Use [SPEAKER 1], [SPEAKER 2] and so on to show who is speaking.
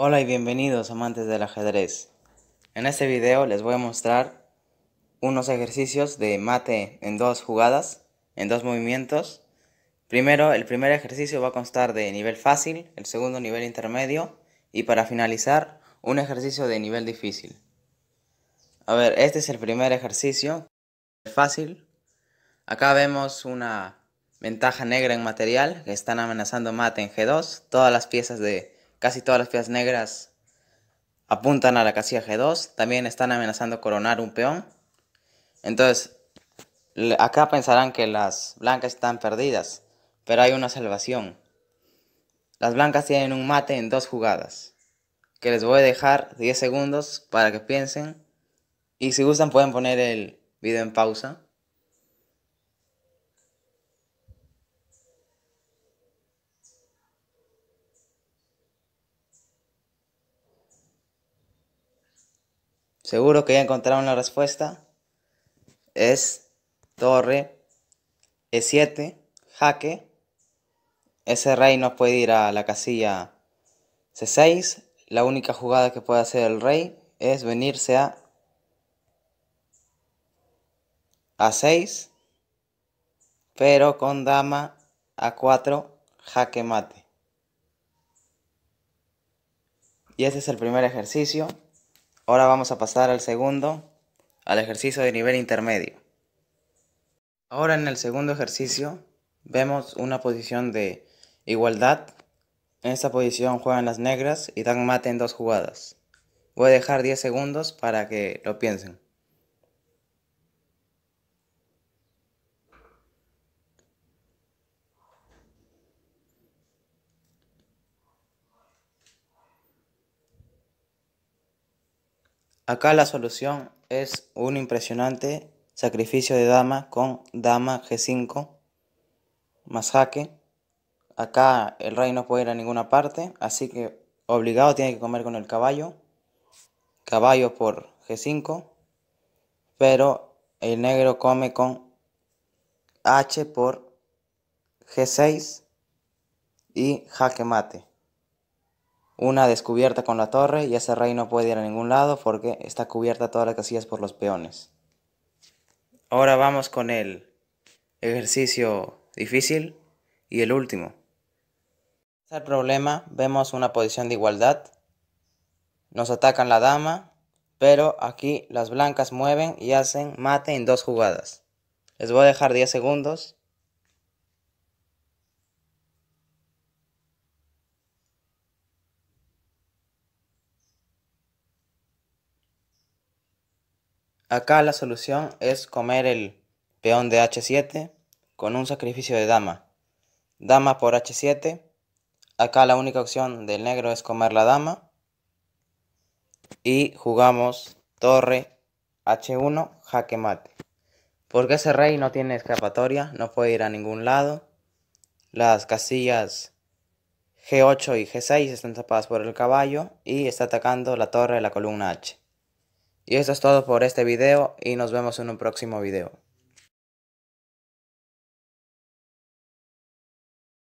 [SPEAKER 1] Hola y bienvenidos amantes del ajedrez. En este video les voy a mostrar unos ejercicios de mate en dos jugadas, en dos movimientos. Primero, el primer ejercicio va a constar de nivel fácil, el segundo nivel intermedio y para finalizar un ejercicio de nivel difícil. A ver, este es el primer ejercicio fácil. Acá vemos una ventaja negra en material que están amenazando mate en G2. Todas las piezas de casi todas las piezas negras apuntan a la casilla G2, también están amenazando coronar un peón. Entonces, acá pensarán que las blancas están perdidas, pero hay una salvación. Las blancas tienen un mate en dos jugadas, que les voy a dejar 10 segundos para que piensen. Y si gustan pueden poner el video en pausa. Seguro que ya encontraron la respuesta. Es torre E7, jaque. Ese rey no puede ir a la casilla C6. La única jugada que puede hacer el rey es venirse a A6, pero con dama A4, jaque mate. Y ese es el primer ejercicio. Ahora vamos a pasar al segundo, al ejercicio de nivel intermedio. Ahora en el segundo ejercicio vemos una posición de igualdad. En esta posición juegan las negras y dan mate en dos jugadas. Voy a dejar 10 segundos para que lo piensen. Acá la solución es un impresionante sacrificio de dama con dama g5 más jaque. Acá el rey no puede ir a ninguna parte, así que obligado tiene que comer con el caballo. Caballo por g5, pero el negro come con h por g6 y jaque mate. Una descubierta con la torre y ese rey no puede ir a ningún lado porque está cubierta todas las casillas por los peones. Ahora vamos con el ejercicio difícil y el último. el problema vemos una posición de igualdad. Nos atacan la dama, pero aquí las blancas mueven y hacen mate en dos jugadas. Les voy a dejar 10 segundos Acá la solución es comer el peón de h7 con un sacrificio de dama. Dama por h7. Acá la única opción del negro es comer la dama. Y jugamos torre h1 jaque mate. Porque ese rey no tiene escapatoria, no puede ir a ningún lado. Las casillas G8 y G6 están tapadas por el caballo y está atacando la torre de la columna H. Y eso es todo por este video y nos vemos en un próximo video.